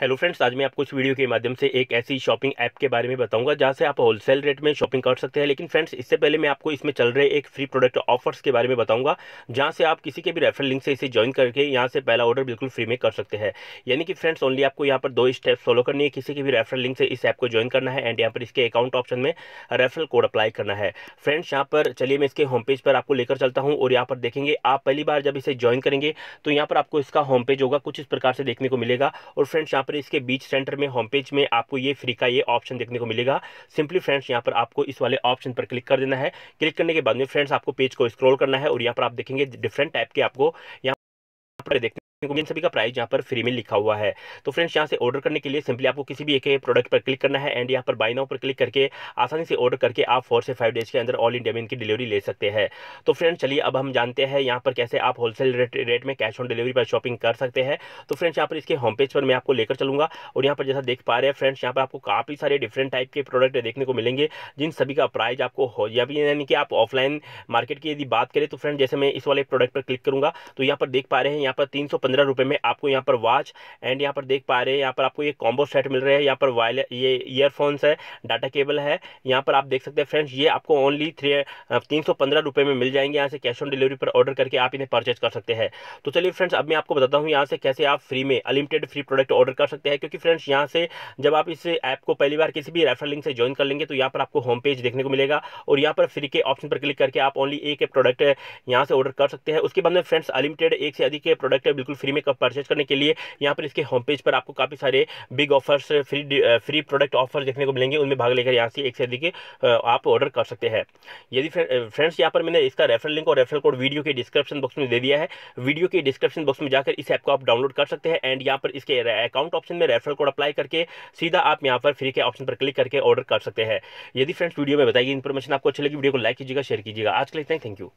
hello friends आज मैं आपको इस वीडियो के माध्यम से एक ऐसी शॉपिंग ऐप के बारे में बताऊंगा जहां से आप होलसेल रेट में शॉपिंग कर सकते हैं लेकिन फ्रेंड्स इससे पहले मैं आपको इसमें चल रहे एक फ्री प्रोडक्ट ऑफर्स के बारे में बताऊंगा जहां से आप किसी के भी रेफरल लिंक से इसे ज्वाइन करके यहाँ से पहला ऑर्डर बिल्कुल फ्री में कर सकते हैं यानी कि फ्रेंड्स ओनली आपको यहाँ पर दो स्टेप फॉलो करनी है किसी के भी रेफरल लिंक से इस ऐप को ज्वाइन करना है एंड यहाँ पर इसके अकाउंट ऑप्शन में रेफरल कोड अप्लाई करना है फ्रेंड्स यहाँ पर चलिए मैं इसके होम पेज पर आपको लेकर चलता हूँ और यहाँ पर देखेंगे आप पहली बार जब इसे ज्वाइन करेंगे तो यहाँ पर आपको इसका होम पेज होगा कुछ इस प्रकार से देखने को मिलेगा और फ्रेंड्स पर इसके बीच सेंटर में होम पेज में आपको ये फ्री का ये ऑप्शन देखने को मिलेगा सिंपली फ्रेंड्स यहाँ पर आपको इस वाले ऑप्शन पर क्लिक कर देना है क्लिक करने के बाद में फ्रेंड्स आपको पेज को स्क्रॉल करना है और यहाँ पर आप देखेंगे डिफरेंट टाइप के आपको यहाँ पर देखने देखने को इन सभी का प्राइस यहाँ पर फ्री में लिखा हुआ है तो फ्रेंड्स यहाँ से ऑर्डर करने के लिए सिंपली आपको किसी भी एक प्रोडक्ट पर क्लिक करना है एंड यहाँ पर बाई नाउ पर क्लिक करके आसानी से ऑर्डर करके आप फोर से फाइव डेज के अंदर ऑल इंडिया में इनकी डिलीवरी ले सकते हैं तो फ्रेंड्स चलिए अब हम जानते हैं यहाँ पर कैसे आप होलसेल रेट में कैश ऑन डिलीवरी पर शॉपिंग कर सकते हैं तो फ्रेंड्स यहाँ पर इसके होम पेज पर मैं आपको लेकर चलूंगा और यहाँ पर जैसा देख पा रहे हैं फ्रेंड्स यहाँ पर आपको काफ़ी सारे डिफरेंट टाइप के प्रोडक्ट देखने को मिलेंगे जिन सभी का प्राइस आपको हो या भी यानी कि आप ऑफलाइन मार्केट की यदि बात करें तो फ्रेंड जैसे मैं इस वाले प्रोडक्ट पर क्लिक करूंगा तो यहाँ पर देख पा रहे हैं यहाँ पर तीन पंद्रह रुपये में आपको यहाँ पर वॉच एंड यहाँ पर देख पा रहे हैं यहाँ पर आपको ये कॉम्बो सेट मिल रहा है यहाँ पर वायर ये ईयरफोन्स है डाटा केबल है यहाँ पर आप देख सकते हैं फ्रेंड्स ये आपको ओनली थ्री तीन सौ पंद्रह रुपये में मिल जाएंगे यहाँ से कैश ऑन डिलीवरी पर ऑर्डर करके आप इन्हें परचेज कर सकते हैं तो चलिए फ्रेंड्स अब मैं आपको बताता हूँ यहाँ से कैसे आप फ्री में अनलिमिटेड फ्री प्रोडक्ट ऑर्डर कर सकते हैं क्योंकि फ्रेंड्स यहाँ से जब आप इस ऐप को पहली बार किसी भी रेफर लिंक से ज्वाइन कर लेंगे तो यहाँ पर आपको होम पेज देखने को मिलेगा और यहाँ पर फ्री के ऑप्शन पर क्लिक करके आप ओनली एक प्रोडक्ट यहाँ से ऑर्डर कर सकते हैं उसके बाद में फ्रेंड्स अनलिमिटेड एक से अधिक प्रोडक्ट बिल्कुल फ्री में परचेज करने के लिए यहाँ पर इसके होम पेज पर आपको काफ़ी सारे big offers free free product offer देखने को मिलेंगे उनमें भाग लेकर यहाँ से एक से अधिक आप ऑर्डर कर सकते हैं यदि फ्रेंड्स यहाँ पर मैंने इसका रेफरल लिंक और रेफरल कोड वीडियो के डिस्क्रिप्शन बॉक्स में दे दिया है वीडियो के डिस्क्रिप्शन बॉक्स में जाकर इस ऐप को आप डाउनलोड कर सकते हैं एंड यहाँ पर इसके अकाउंट ऑप्शन में रेफरल कोड अप्लाई करके सीधा आप यहाँ पर फ्री के ऑप्शन पर क्लिक करके ऑर्डर कर सकते हैं यदि फ्रेंड्स वीडियो में बताइए इन्फॉर्मेशन आपको अच्छी लगी वीडियो को लाइक कीजिएगा शेयर कीजिएगा आज के लिए थैंक यू